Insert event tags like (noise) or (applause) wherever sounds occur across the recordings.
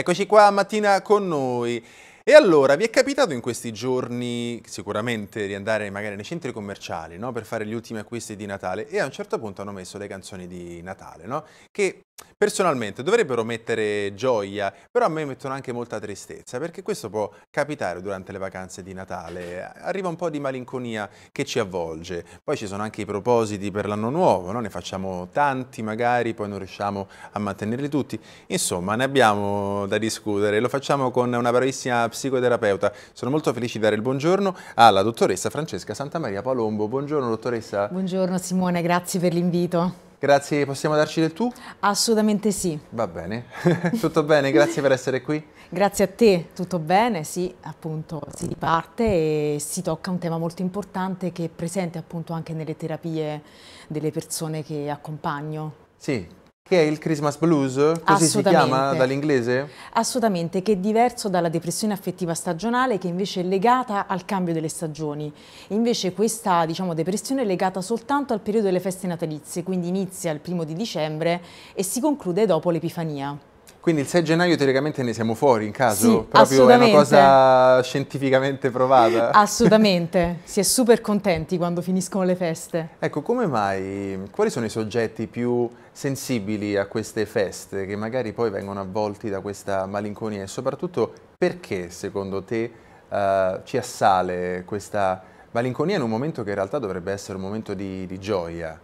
Eccoci qua a mattina con noi. E allora, vi è capitato in questi giorni sicuramente di andare magari nei centri commerciali no? per fare gli ultimi acquisti di Natale e a un certo punto hanno messo le canzoni di Natale, no? che personalmente dovrebbero mettere gioia, però a me mettono anche molta tristezza, perché questo può capitare durante le vacanze di Natale, arriva un po' di malinconia che ci avvolge, poi ci sono anche i propositi per l'anno nuovo, no? ne facciamo tanti magari, poi non riusciamo a mantenerli tutti, insomma ne abbiamo da discutere, lo facciamo con una bravissima psicologia psicoterapeuta. Sono molto felice di dare il buongiorno alla dottoressa Francesca Santamaria Palombo. Buongiorno dottoressa. Buongiorno Simone, grazie per l'invito. Grazie, possiamo darci del tu? Assolutamente sì. Va bene, (laughs) tutto bene, grazie per essere qui. Grazie a te, tutto bene, sì, appunto si riparte e si tocca un tema molto importante che è presente appunto anche nelle terapie delle persone che accompagno. Sì, che è il Christmas blues, così si chiama dall'inglese? Assolutamente, che è diverso dalla depressione affettiva stagionale che invece è legata al cambio delle stagioni. Invece questa diciamo, depressione è legata soltanto al periodo delle feste natalizie, quindi inizia il primo di dicembre e si conclude dopo l'Epifania. Quindi il 6 gennaio teoricamente ne siamo fuori in caso, sì, proprio è una cosa scientificamente provata. (laughs) Assolutamente, si è super contenti quando finiscono le feste. Ecco, come mai, quali sono i soggetti più sensibili a queste feste che magari poi vengono avvolti da questa malinconia e soprattutto perché secondo te eh, ci assale questa malinconia in un momento che in realtà dovrebbe essere un momento di, di gioia?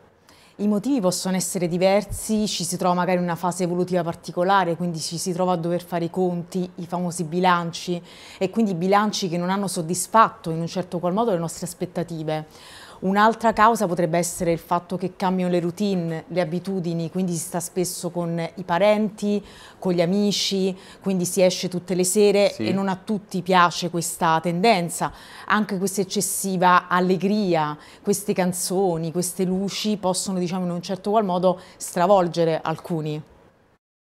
i motivi possono essere diversi, ci si trova magari in una fase evolutiva particolare, quindi ci si trova a dover fare i conti, i famosi bilanci, e quindi bilanci che non hanno soddisfatto in un certo qual modo le nostre aspettative. Un'altra causa potrebbe essere il fatto che cambiano le routine, le abitudini, quindi si sta spesso con i parenti, con gli amici, quindi si esce tutte le sere sì. e non a tutti piace questa tendenza. Anche questa eccessiva allegria, queste canzoni, queste luci possono diciamo in un certo qual modo stravolgere alcuni.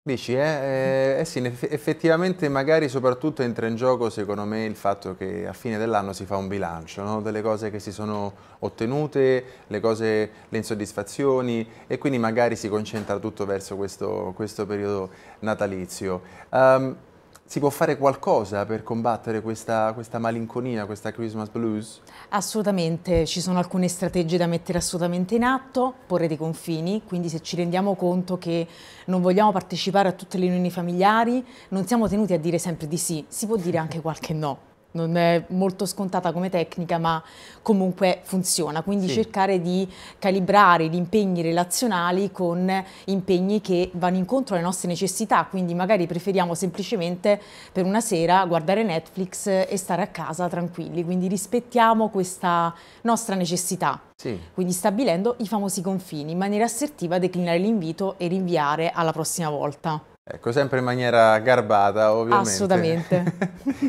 Dici, eh? eh, eh sì, effettivamente magari soprattutto entra in gioco secondo me il fatto che a fine dell'anno si fa un bilancio no? delle cose che si sono ottenute, le, cose, le insoddisfazioni e quindi magari si concentra tutto verso questo, questo periodo natalizio. Um, si può fare qualcosa per combattere questa, questa, malinconia, questa Christmas blues? Assolutamente, ci sono alcune strategie da mettere assolutamente in atto, porre dei confini, quindi se ci rendiamo conto che non vogliamo partecipare a tutte le riunioni familiari, non siamo tenuti a dire sempre di sì, si può dire anche qualche no non è molto scontata come tecnica, ma comunque funziona. Quindi sì. cercare di calibrare gli impegni relazionali con impegni che vanno incontro alle nostre necessità, quindi magari preferiamo semplicemente per una sera guardare Netflix e stare a casa tranquilli, quindi rispettiamo questa nostra necessità. Sì. Quindi stabilendo i famosi confini, in maniera assertiva declinare l'invito e rinviare alla prossima volta. Ecco, sempre in maniera garbata, ovviamente. Assolutamente.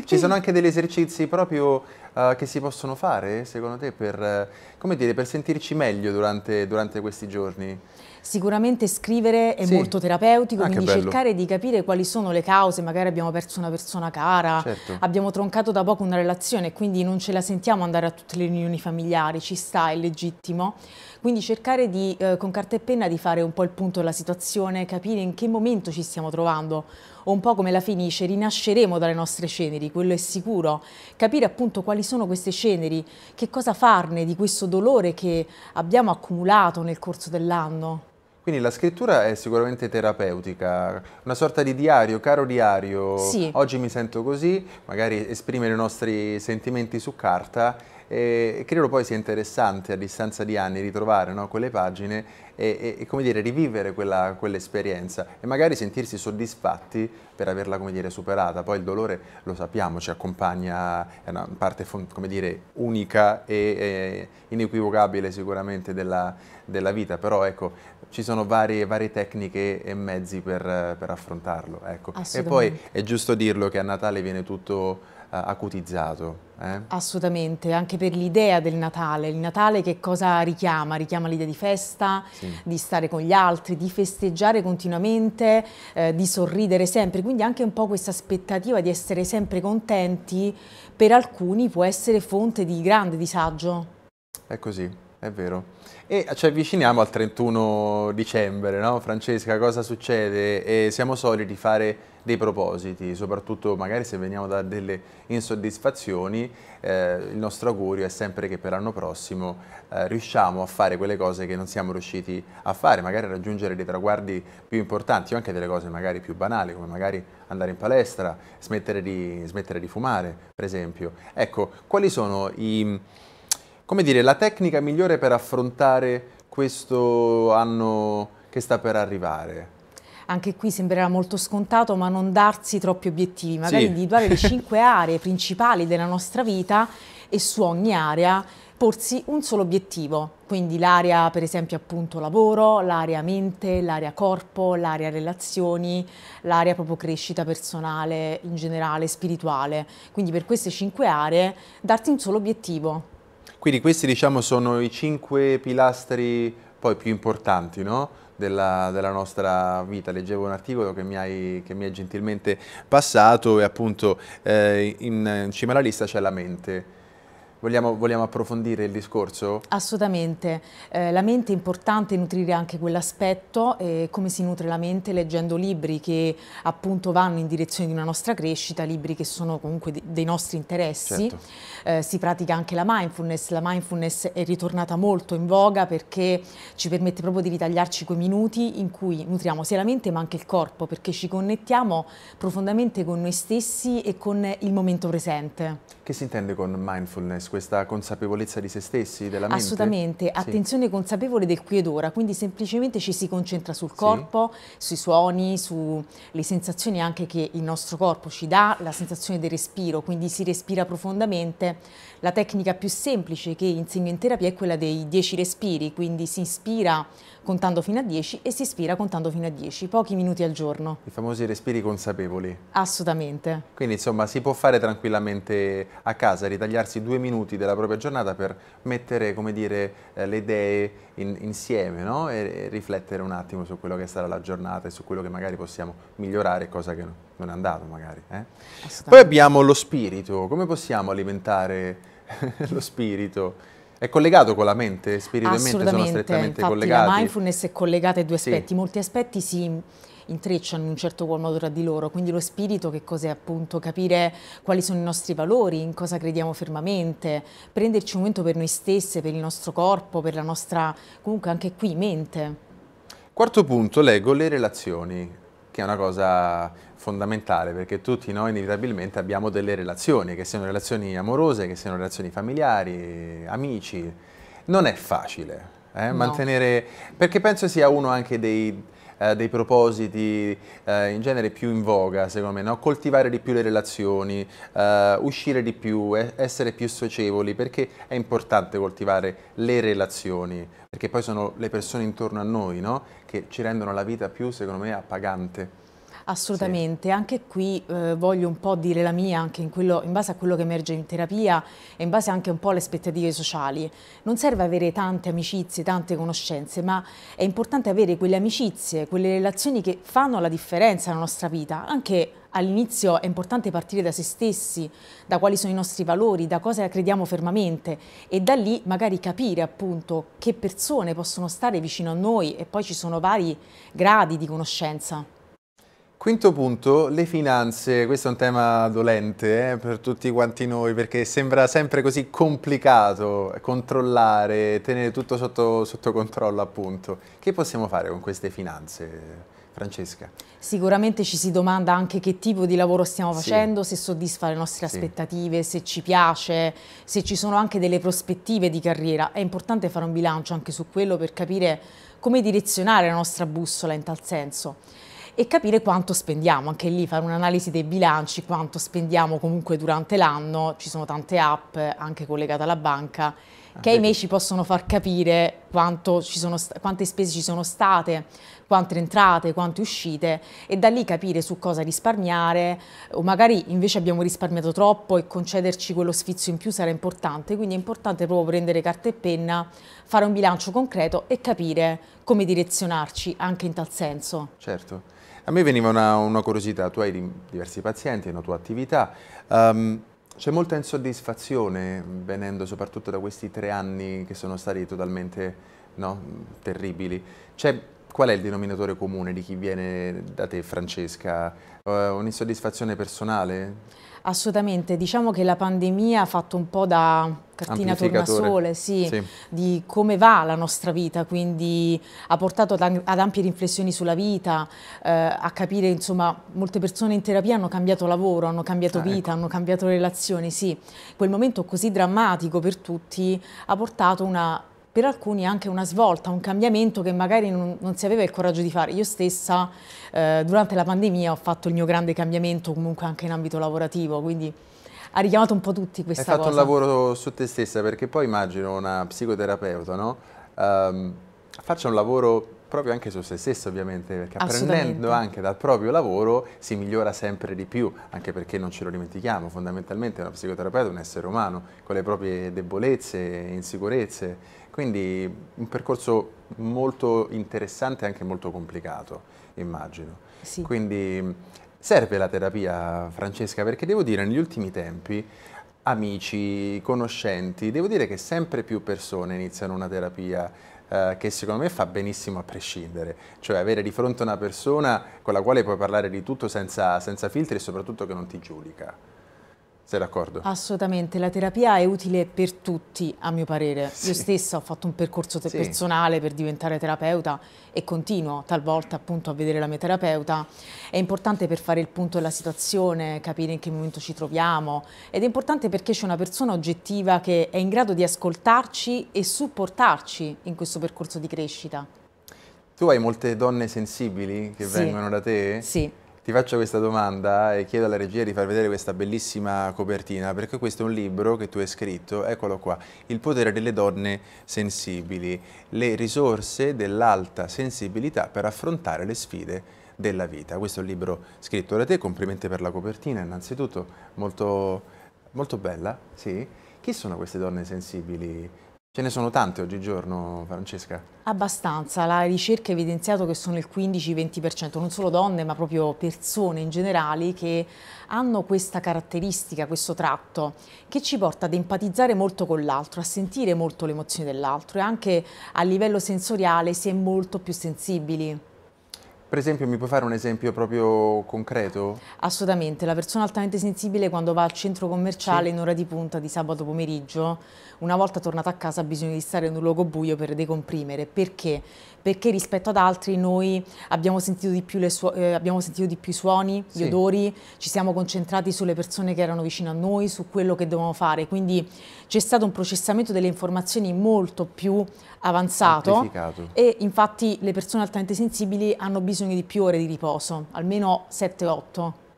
(laughs) Ci sono (laughs) anche degli esercizi proprio uh, che si possono fare, secondo te, per, uh, dire, per sentirci meglio durante, durante questi giorni? Sicuramente scrivere è sì. molto terapeutico, ah, quindi cercare di capire quali sono le cause, magari abbiamo perso una persona cara, certo. abbiamo troncato da poco una relazione, quindi non ce la sentiamo andare a tutte le riunioni familiari, ci sta, è legittimo. Quindi cercare di, eh, con carta e penna di fare un po' il punto della situazione, capire in che momento ci stiamo trovando o un po' come la finisce, rinasceremo dalle nostre ceneri, quello è sicuro. Capire appunto quali sono queste ceneri, che cosa farne di questo dolore che abbiamo accumulato nel corso dell'anno. Quindi la scrittura è sicuramente terapeutica, una sorta di diario, caro diario, sì. oggi mi sento così, magari esprimere i nostri sentimenti su carta e credo poi sia interessante a distanza di anni ritrovare no, quelle pagine e, e, come dire, rivivere quell'esperienza quell e magari sentirsi soddisfatti per averla come dire, superata. Poi il dolore, lo sappiamo, ci accompagna, è una parte come dire, unica e, e inequivocabile sicuramente della, della, vita, però ecco, ci sono varie, varie tecniche e mezzi per, per affrontarlo. Ecco. E poi è giusto dirlo che a Natale viene tutto eh, acutizzato. Eh? Assolutamente, anche per l'idea del Natale. Il Natale che cosa richiama? Richiama l'idea di festa, sì. di stare con gli altri, di festeggiare continuamente, eh, di sorridere sempre. Quindi anche un po' questa aspettativa di essere sempre contenti per alcuni può essere fonte di grande disagio. È così. È vero. E ci avviciniamo al 31 dicembre, no? Francesca, cosa succede? E siamo soliti fare dei propositi, soprattutto magari se veniamo da delle insoddisfazioni, eh, il nostro augurio è sempre che per l'anno prossimo eh, riusciamo a fare quelle cose che non siamo riusciti a fare, magari raggiungere dei traguardi più importanti o anche delle cose magari più banali, come magari andare in palestra, smettere di, smettere di fumare, per esempio. Ecco, quali sono i come dire, la tecnica migliore per affrontare questo anno che sta per arrivare? anche qui sembrerà molto scontato, ma non darsi troppi obiettivi, magari sì. individuare le (laughs) cinque aree principali della nostra vita e su ogni area porsi un solo obiettivo, quindi l'area per esempio appunto lavoro, l'area mente, l'area corpo, l'area relazioni, l'area proprio crescita personale in generale, spirituale. Quindi per queste cinque aree darti un solo obiettivo. Quindi questi diciamo sono i cinque pilastri poi più importanti no? della, della, nostra vita. Leggevo un articolo che mi hai, che mi hai gentilmente passato e appunto eh, in, in cima alla lista c'è la mente Vogliamo, vogliamo, approfondire il discorso? Assolutamente, eh, la mente è importante nutrire anche quell'aspetto, eh, come si nutre la mente leggendo libri che appunto vanno in direzione di una nostra crescita, libri che sono comunque de dei nostri interessi, certo. eh, si pratica anche la mindfulness, la mindfulness è ritornata molto in voga perché ci permette proprio di ritagliarci quei minuti in cui nutriamo sia la mente ma anche il corpo perché ci connettiamo profondamente con noi stessi e con il momento presente. Che si intende con mindfulness? questa consapevolezza di se stessi, della mente? Assolutamente, attenzione sì. consapevole del qui ed ora, quindi semplicemente ci si concentra sul corpo, sì. sui suoni, sulle sensazioni anche che il nostro corpo ci dà, la sensazione del respiro, quindi si respira profondamente. La tecnica più semplice che insegno in terapia è quella dei 10 respiri, quindi si ispira contando fino a 10 e si ispira contando fino a 10, pochi minuti al giorno. I famosi respiri consapevoli. Assolutamente. Quindi insomma si può fare tranquillamente a casa, ritagliarsi due minuti della propria giornata per mettere come dire, eh, le idee in, insieme no? e, e riflettere un attimo su quello che sarà la giornata e su quello che magari possiamo migliorare cosa che non è andato magari. Eh? Poi abbiamo lo spirito, come possiamo alimentare (laughs) lo spirito? È collegato con la mente? Spirito e mente sono strettamente Infatti collegati? la mindfulness è collegata ai due aspetti. Sì. Molti aspetti si intrecciano in un certo qual modo tra di loro, quindi lo spirito che cos'è appunto, capire quali sono i nostri valori, in cosa crediamo fermamente, prenderci un momento per noi stesse, per il nostro corpo, per la nostra comunque anche qui mente. Quarto punto, leggo le relazioni è una cosa fondamentale perché tutti noi inevitabilmente abbiamo delle relazioni, che siano relazioni amorose, che siano relazioni familiari, amici. Non è facile eh, no. mantenere, perché penso sia uno anche dei eh, dei propositi eh, in genere più in voga, secondo me, no? coltivare di più le relazioni, eh, uscire di più, essere più socievoli, perché è importante coltivare le relazioni, perché poi sono le persone intorno a noi no? che ci rendono la vita più, secondo me, appagante. Assolutamente, sì. anche qui eh, voglio un po' dire la mia anche in, quello, in, base a quello che emerge in terapia e in base anche un po' alle aspettative sociali. Non serve avere tante amicizie, tante conoscenze, ma è importante avere quelle amicizie, quelle relazioni che fanno la differenza nella nostra vita, anche all'inizio è importante partire da se stessi, da quali sono i nostri valori, da cosa crediamo fermamente e da lì magari capire appunto che persone possono stare vicino a noi e poi ci sono vari gradi di conoscenza. Quinto punto, le finanze. Questo è un tema dolente eh, per tutti quanti noi perché sembra sempre così complicato controllare, tenere tutto sotto, sotto controllo appunto. Che possiamo fare con queste finanze? Francesca. Sicuramente ci si domanda anche che tipo di lavoro stiamo facendo, sì. se soddisfa le nostre sì. aspettative, se ci piace, se ci sono anche delle prospettive di carriera. È importante fare un bilancio anche su quello per capire come direzionare la nostra bussola in tal senso e capire quanto spendiamo, anche lì fare un'analisi dei bilanci, quanto spendiamo comunque durante l'anno, ci sono tante app anche collegate alla banca ah, che ahimè ci possono far capire sono, quante spese ci sono state, quante entrate, quante uscite e da lì capire su cosa risparmiare o magari invece abbiamo risparmiato troppo e concederci quello sfizio in più sarà importante, quindi è importante proprio prendere carta e penna, fare un bilancio concreto e capire come direzionarci anche in tal senso. Certo. A me veniva una, una curiosità, tu hai diversi pazienti, è una tua attività, um, c'è molta insoddisfazione venendo soprattutto da questi tre anni che sono stati totalmente no, terribili. C'è Qual è il denominatore comune di chi viene da te, Francesca? Uh, un'insoddisfazione personale? Assolutamente, diciamo che la pandemia ha fatto un po' da cartina tornasole, sì, sì. di come va la nostra vita, quindi ha portato ad, ampie riflessioni sulla vita, eh, a capire, insomma, molte persone in terapia hanno cambiato lavoro, hanno cambiato ah, vita, ecco. hanno cambiato relazioni, sì. Quel momento così drammatico per tutti ha portato una per alcuni anche una svolta, un cambiamento che magari non, non si aveva il coraggio di fare. Io stessa eh, durante la pandemia ho fatto il mio grande cambiamento comunque anche in ambito lavorativo, quindi ha richiamato un po' tutti questa cosa. Hai fatto cosa. un lavoro su te stessa perché poi immagino una psicoterapeuta, no? Um, faccia un lavoro proprio anche su se stessa ovviamente, perché apprendendo anche dal proprio lavoro si migliora sempre di più, anche perché non ce lo dimentichiamo, fondamentalmente una psicoterapeuta è un essere umano con le proprie debolezze, insicurezze, quindi un percorso molto interessante e anche molto complicato, immagino. Sì. Quindi serve la terapia, Francesca, perché devo dire, negli ultimi tempi amici, conoscenti, devo dire che sempre più persone iniziano una terapia eh, che secondo me fa benissimo a prescindere, cioè avere di fronte una persona con la quale puoi parlare di tutto senza, senza filtri e soprattutto che non ti giudica. Sei d'accordo? Assolutamente, la terapia è utile per tutti, a mio parere. Sì. Io stessa ho fatto un percorso sì. personale per diventare terapeuta e continuo talvolta appunto a vedere la mia terapeuta. È importante per fare il punto della situazione, capire in che momento ci troviamo ed è importante perché c'è una persona oggettiva che è in grado di ascoltarci e supportarci in questo percorso di crescita. Tu hai molte donne sensibili che sì. vengono da te? Sì. Ti faccio questa domanda e chiedo alla regia di far vedere questa bellissima copertina, perché questo è un libro che tu hai scritto, eccolo qua, Il potere delle donne sensibili, le risorse dell'alta sensibilità per affrontare le sfide della vita. Questo è un libro scritto da te, complimenti per la copertina innanzitutto, molto, molto bella, sì. Chi sono queste donne sensibili Ce ne sono tante oggigiorno, Francesca? Abbastanza, la ricerca ha evidenziato che sono il 15-20%, non solo donne ma proprio persone in generale che hanno questa caratteristica, questo tratto che ci porta ad empatizzare molto con l'altro, a sentire molto le emozioni dell'altro e anche a livello sensoriale si è molto più sensibili. Per esempio, mi puoi fare un esempio proprio concreto? Assolutamente, la persona altamente sensibile quando va al centro commerciale sì. in ora di punta di sabato pomeriggio, una volta tornata a casa ha bisogno di stare in un luogo buio per decomprimere. Perché? Perché rispetto ad altri noi abbiamo sentito di più, eh, sentito di più i suoni, gli odori, ci siamo concentrati sulle persone che erano vicino a noi, su quello che dovevamo fare, quindi c'è stato un processamento delle informazioni molto più avanzato e infatti le persone altamente sensibili hanno bisogno bisogno di più ore di riposo, almeno 7-8,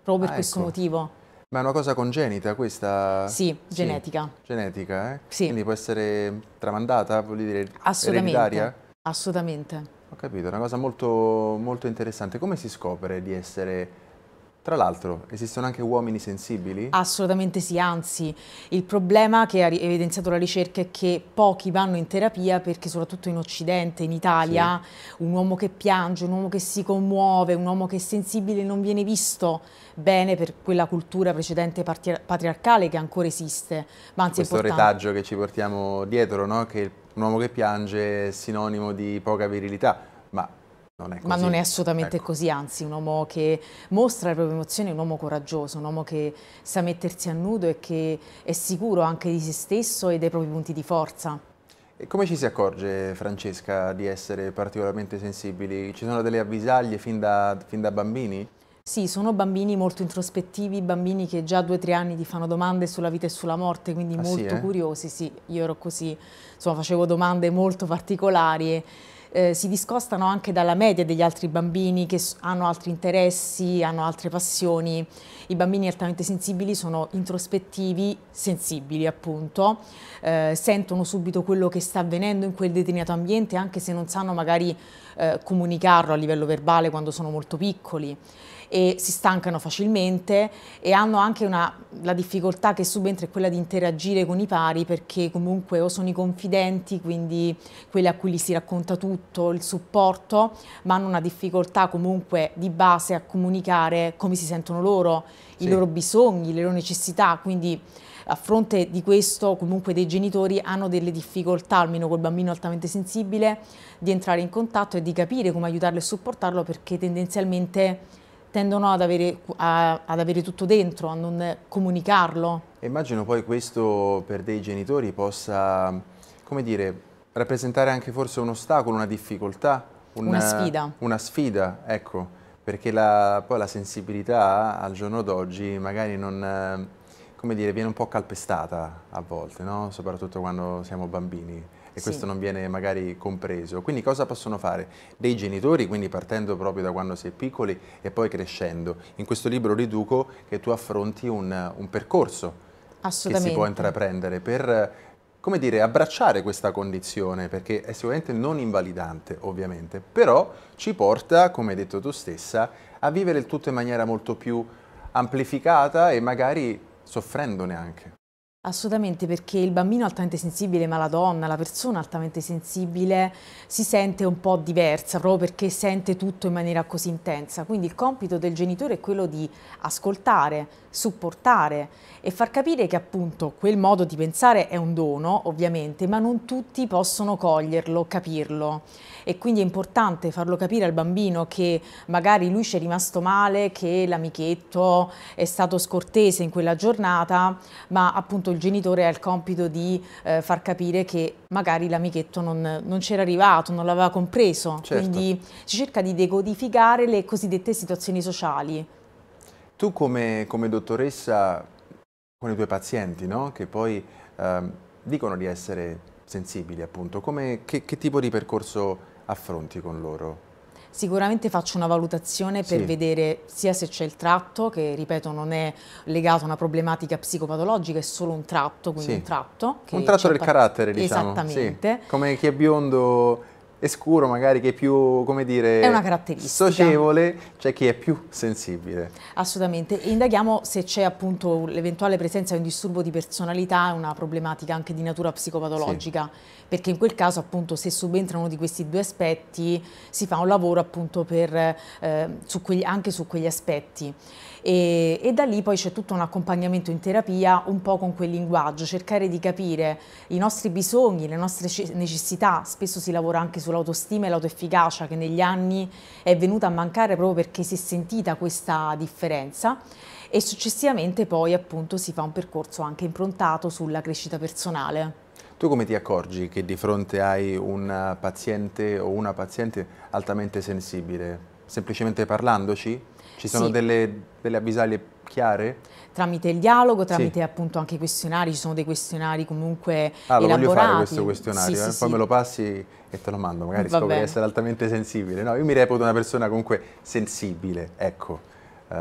proprio per ah, questo ecco. motivo. Ma è una cosa congenita questa? Sì, sì. genetica. Genetica, eh? Sì. Quindi può essere tramandata, vuol dire Assolutamente. ereditaria? Assolutamente. Ho capito, è una cosa molto, molto interessante. Come si scopre di essere tra l'altro, esistono anche uomini sensibili? Assolutamente sì, anzi, il problema che ha evidenziato la ricerca è che pochi vanno in terapia perché soprattutto in Occidente, in Italia, sì. un uomo che piange, un uomo che si commuove, un uomo che è sensibile non viene visto bene per quella cultura precedente patriarcale che ancora esiste. Ma anzi Questo è retaggio che ci portiamo dietro, no? che un uomo che piange è sinonimo di poca virilità non Ma non è assolutamente ecco. così, anzi un uomo che mostra le proprie emozioni è un uomo coraggioso, un uomo che sa mettersi a nudo e che è sicuro anche di se stesso e dei propri punti di forza. E come ci si accorge, Francesca, di essere particolarmente sensibili? Ci sono delle avvisaglie fin da, fin da bambini? Sì, sono bambini molto introspettivi, bambini che già a due o tre anni ti fanno domande sulla vita e sulla morte, quindi ah, molto sì, eh? curiosi. Sì, io ero così, insomma facevo domande molto particolari. E eh, si discostano anche dalla media degli altri bambini che hanno altri interessi, hanno altre passioni. I bambini altamente sensibili sono introspettivi, sensibili appunto, eh, sentono subito quello che sta avvenendo in quel determinato ambiente anche se non sanno magari eh, comunicarlo a livello verbale quando sono molto piccoli e si stancano facilmente e hanno anche una, la difficoltà che subentra è quella di interagire con i pari perché comunque o sono i confidenti, quindi quelli a cui gli si racconta tutto, il supporto, ma hanno una difficoltà comunque di base a comunicare come si sentono loro, sì. i loro bisogni, le loro necessità, quindi a fronte di questo comunque dei genitori hanno delle difficoltà, almeno col bambino altamente sensibile, di entrare in contatto e di capire come aiutarlo e supportarlo perché tendenzialmente tendono ad avere, a, ad avere, tutto dentro, a non comunicarlo. Immagino poi questo per dei genitori possa, come dire, rappresentare anche forse un ostacolo, una difficoltà. Un, una sfida. Una sfida, ecco, perché la, poi la sensibilità al giorno d'oggi magari non, come dire, viene un po' calpestata a volte, no? soprattutto quando siamo bambini e sì. questo non viene magari compreso. Quindi cosa possono fare dei genitori, quindi partendo proprio da quando sei piccoli e poi crescendo? In questo libro riduco che tu affronti un, un percorso che si può intraprendere per come dire, abbracciare questa condizione, perché è sicuramente non invalidante, ovviamente, però ci porta, come hai detto tu stessa, a vivere il tutto in maniera molto più amplificata e magari soffrendone anche. Assolutamente, perché il bambino altamente sensibile, ma la donna, la persona altamente sensibile si sente un po' diversa proprio perché sente tutto in maniera così intensa. Quindi il compito del genitore è quello di ascoltare, supportare e far capire che appunto quel modo di pensare è un dono, ovviamente, ma non tutti possono coglierlo, capirlo e quindi è importante farlo capire al bambino che magari lui ci è rimasto male, che l'amichetto è stato scortese in quella giornata, ma appunto il genitore ha il compito di eh, far capire che magari l'amichetto non, non c'era arrivato, non l'aveva compreso. Certo. Quindi si cerca di decodificare le cosiddette situazioni sociali. Tu come, come dottoressa con i tuoi pazienti, no? che poi eh, dicono di essere sensibili, appunto, come, che, che tipo di percorso affronti con loro? Sicuramente faccio una valutazione per sì. vedere sia se c'è il tratto, che ripeto non è legato a una problematica psicopatologica, è solo un tratto, quindi sì. un tratto. un tratto del carattere, diciamo. Esattamente. Sì. Come chi è biondo è scuro, magari che è più, come dire, è una caratteristica. socievole, c'è cioè chi è più sensibile. Assolutamente. indaghiamo se c'è appunto l'eventuale presenza di un disturbo di personalità, una problematica anche di natura psicopatologica, sì. perché in quel caso appunto se subentrano di questi due aspetti si fa un lavoro appunto per, eh, su quegli, anche su quegli aspetti e, e da lì poi c'è tutto un accompagnamento in terapia un po' con quel linguaggio, cercare di capire i nostri bisogni, le nostre necessità, spesso si lavora anche sull'autostima e l'autoefficacia che negli anni è venuta a mancare proprio perché si è sentita questa differenza e successivamente poi appunto si fa un percorso anche improntato sulla crescita personale. Tu come ti accorgi che di fronte hai un paziente o una paziente altamente sensibile? Semplicemente parlandoci? Ci sono sì. delle, delle avvisaglie chiare? Tramite il dialogo, tramite sì. appunto anche i questionari, ci sono dei questionari comunque ah, lo elaborati. voglio fare questo questionario, sì, eh? sì, poi me lo passi e te lo mando, magari Va scopri di essere altamente sensibile. No, io mi reputo una persona comunque sensibile, ecco. Uh,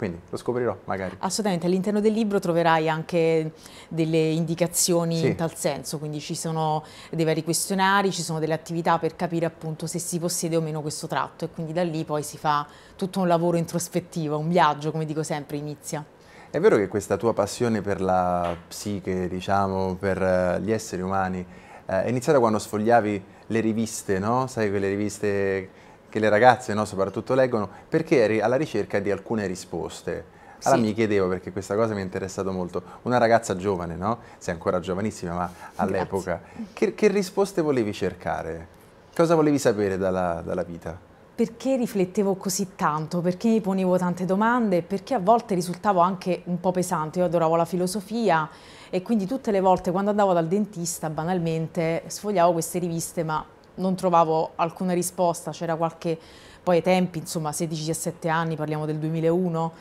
quindi lo scoprirò magari. Assolutamente, all'interno del libro troverai anche delle indicazioni sì. in tal senso, quindi ci sono dei vari questionari, ci sono delle attività per capire appunto se si possiede o meno questo tratto e quindi da lì poi si fa tutto un lavoro introspettivo, un viaggio come dico sempre inizia. È vero che questa tua passione per la psiche, diciamo, per eh, gli esseri umani, eh, è iniziata quando sfogliavi le riviste, no? Sai, quelle riviste che le ragazze no, soprattutto leggono, perché eri alla ricerca di alcune risposte. Allora sì. mi chiedevo, perché questa cosa mi è interessata molto, una ragazza giovane, no? Sei ancora giovanissima, ma all'epoca, che, che, risposte volevi cercare? Cosa volevi sapere dalla, dalla vita? perché riflettevo così tanto, perché mi ponevo tante domande, perché a volte risultavo anche un po' pesante. Io adoravo la filosofia e quindi tutte le volte quando andavo dal dentista, banalmente, sfogliavo queste riviste, ma non trovavo alcuna risposta, c'era qualche, poi ai tempi, insomma 16-17 anni, parliamo del 2001,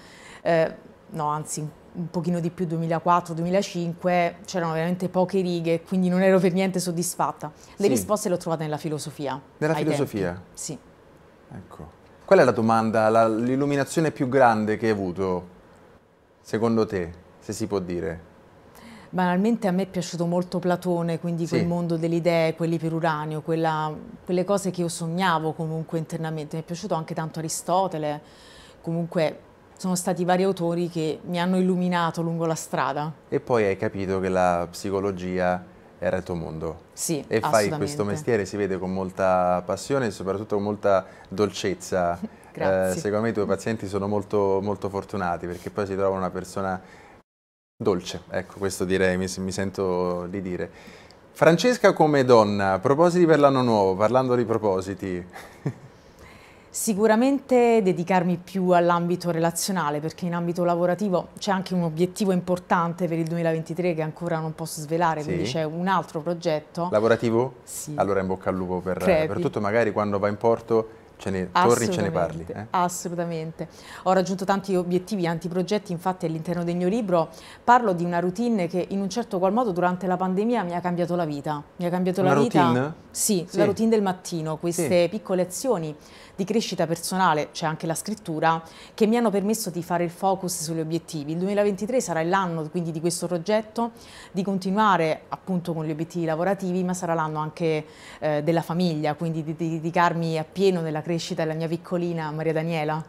eh, no anzi un pochino di più 2004-2005, c'erano veramente poche righe, quindi non ero per niente soddisfatta. Le sì. risposte le ho trovate nella filosofia. Nella filosofia? Tempi. Sì. Ecco. Qual è la domanda, l'illuminazione più grande che hai avuto, secondo te, se si può dire? banalmente a me è piaciuto molto Platone, quindi sì. quel mondo delle idee, quelli per quell'iperuranio, quelle cose che io sognavo comunque internamente. Mi è piaciuto anche tanto Aristotele, comunque sono stati vari autori che mi hanno illuminato lungo la strada. E poi hai capito che la psicologia era il tuo mondo. Sì, E fai questo mestiere, si vede con molta passione e soprattutto con molta dolcezza. (laughs) Grazie. Eh, secondo me i tuoi pazienti sono molto, molto fortunati perché poi si trova una persona Dolce, ecco questo direi, mi, mi sento di dire. Francesca come donna, propositi per l'anno nuovo, parlando di propositi. Sicuramente dedicarmi più all'ambito relazionale perché in ambito lavorativo c'è anche un obiettivo importante per il 2023 che ancora non posso svelare, sì. quindi c'è un altro progetto. Lavorativo? Sì. Allora in bocca al lupo per, per tutto, magari quando va in porto ce ne torni e ce ne parli. Eh? Assolutamente. Ho raggiunto tanti obiettivi tanti progetti, infatti all'interno del mio libro parlo di una routine che in un certo qual modo durante la pandemia mi ha cambiato la vita. Mi ha cambiato una la routine? vita. Sì, sì, la routine del mattino, queste sì. piccole azioni di crescita personale, c'è cioè anche la scrittura, che mi hanno permesso di fare il focus sugli obiettivi. Il 2023 sarà l'anno quindi di questo progetto, di continuare appunto con gli obiettivi lavorativi, ma sarà l'anno anche eh, della famiglia, quindi di, dedicarmi appieno nella crescita della mia piccolina Maria Daniela.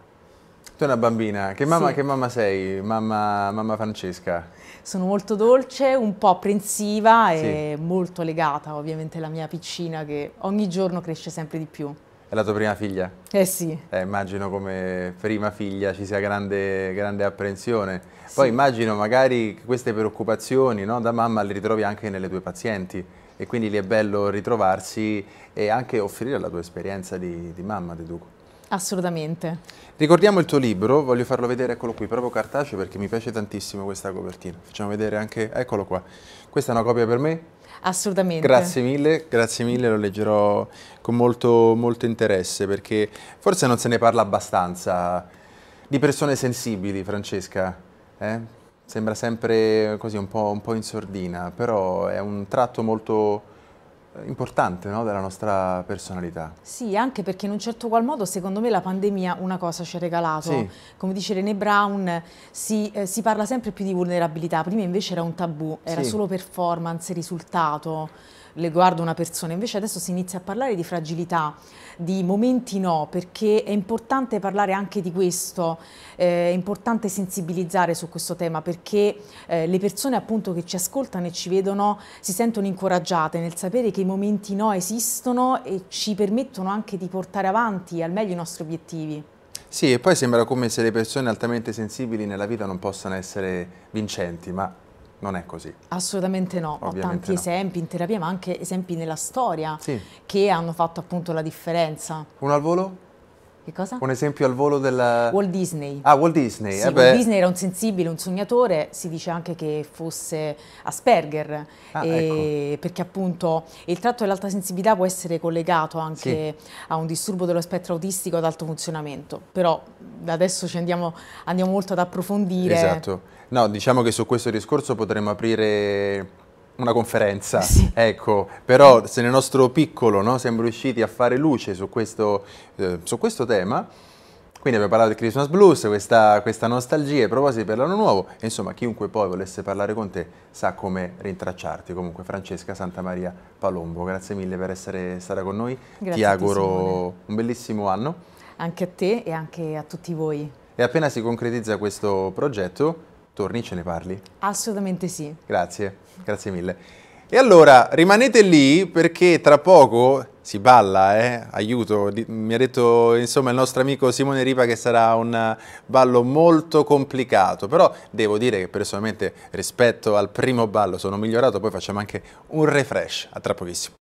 Tu una bambina, che mamma, sì. che mamma sei? Mamma, mamma, Francesca? Sono molto dolce, un po' apprensiva e sì. molto legata ovviamente alla mia piccina che ogni giorno cresce sempre di più. È la tua prima figlia? Eh sì. Eh, immagino come prima figlia ci sia grande, grande apprensione. Sì. Poi immagino magari queste preoccupazioni no, da mamma le ritrovi anche nelle tue pazienti e quindi lì è bello ritrovarsi e anche offrire la tua esperienza di, di mamma, deduco. Assolutamente. Ricordiamo il tuo libro, voglio farlo vedere, eccolo qui, proprio cartaceo perché mi piace tantissimo questa copertina. Facciamo vedere anche, eccolo qua. Questa è una copia per me? Assolutamente. Grazie mille, grazie mille, lo leggerò con molto, molto interesse perché forse non se ne parla abbastanza di persone sensibili, Francesca. Eh? Sembra sempre così un po', un po', in sordina, però è un tratto molto importante no? della nostra personalità. Sì, anche perché in un certo qual modo secondo me la pandemia una cosa ci ha regalato. Sì. Come dice René Brown, si, eh, si, parla sempre più di vulnerabilità, prima invece era un tabù, era sì. solo performance, risultato le guardo una persona, invece adesso si inizia a parlare di fragilità, di momenti no, perché è importante parlare anche di questo, eh, è importante sensibilizzare su questo tema perché eh, le persone appunto che ci ascoltano e ci vedono si sentono incoraggiate nel sapere che i momenti no esistono e ci permettono anche di portare avanti al meglio i nostri obiettivi. Sì, e poi sembra come se le persone altamente sensibili nella vita non possano essere vincenti, ma non è così. Assolutamente no, Ovviamente ho tanti no. esempi in terapia ma anche esempi nella storia sì. che hanno fatto appunto la differenza. Uno al volo? Che cosa? Un esempio al volo della... Walt Disney. Ah, Walt Disney. Sì, eh Walt Disney era un sensibile, un sognatore, si dice anche che fosse Asperger, ah, ecco. perché appunto il tratto dell'alta sensibilità può essere collegato anche sì. a un disturbo dello spettro autistico ad alto funzionamento, però adesso ci andiamo, andiamo molto ad approfondire. Esatto. No, diciamo che su questo discorso potremmo aprire una conferenza, (laughs) sì. ecco, però se nel nostro piccolo no, siamo riusciti a fare luce su questo, eh, su questo tema, quindi abbiamo parlato di Christmas Blues, questa, questa nostalgia, i propositi per l'anno nuovo, insomma chiunque poi volesse parlare con te sa come rintracciarti, comunque Francesca Santa Maria Palombo, grazie mille per essere stata con noi, grazie ti auguro un bellissimo anno. Anche a te e anche a tutti voi. E appena si concretizza questo progetto torni ce ne parli? Assolutamente sì. Grazie, grazie mille. E allora rimanete lì perché tra poco si balla, eh? aiuto, mi ha detto insomma il nostro amico Simone Ripa che sarà un ballo molto complicato, però devo dire che personalmente rispetto al primo ballo sono migliorato, poi facciamo anche un refresh, a tra pochissimo.